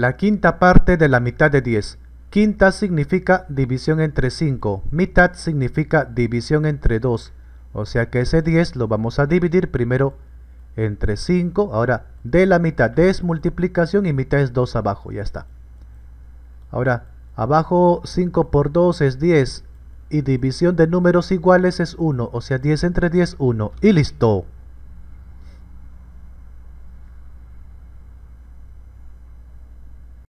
La quinta parte de la mitad de 10. Quinta significa división entre 5, mitad significa división entre 2. O sea que ese 10 lo vamos a dividir primero entre 5, ahora de la mitad, es multiplicación y mitad es 2 abajo, ya está. Ahora, abajo 5 por 2 es 10 y división de números iguales es 1, o sea 10 entre 10, 1 y listo.